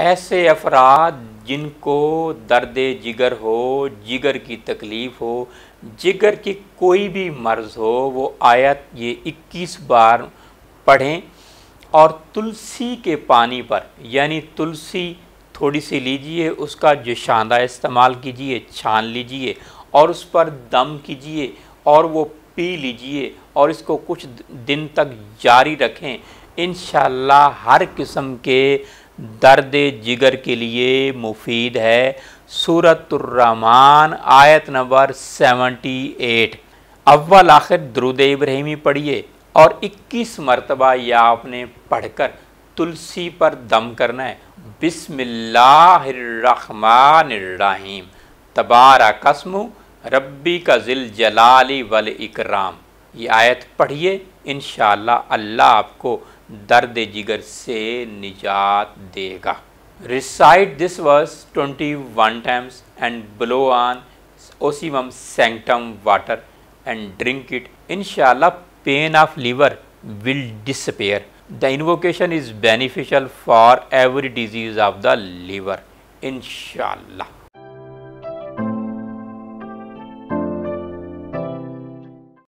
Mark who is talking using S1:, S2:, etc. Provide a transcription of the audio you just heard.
S1: ایسے افراد جن کو درد جگر ہو جگر کی تکلیف ہو جگر کی کوئی بھی مرض ہو وہ آیت یہ اکیس بار پڑھیں اور تلسی کے پانی پر یعنی تلسی تھوڑی سی لیجئے اس کا جو شاندہ استعمال کیجئے چھان لیجئے اور اس پر دم کیجئے اور وہ پی لیجئے اور اس کو کچھ دن تک جاری رکھیں انشاءاللہ ہر قسم کے درد جگر کے لیے مفید ہے صورت الرحمن آیت نمبر سیونٹی ایٹ اول آخر درود ابراہیمی پڑھیے اور اکیس مرتبہ یا نے پڑھ کر تلسی پر دم کرنا ہے بسم اللہ الرحمن الرحیم تبارہ قسم ربی کا ذل جلالی والاکرام یہ آیت پڑھیے انشاءاللہ اللہ آپ کو درد جگر سے نجات دے گا recite this verse twenty one times and blow on ocimum sanctum water and drink it انشاءاللہ pain of liver will disappear the invocation is beneficial for every disease of the liver انشاءاللہ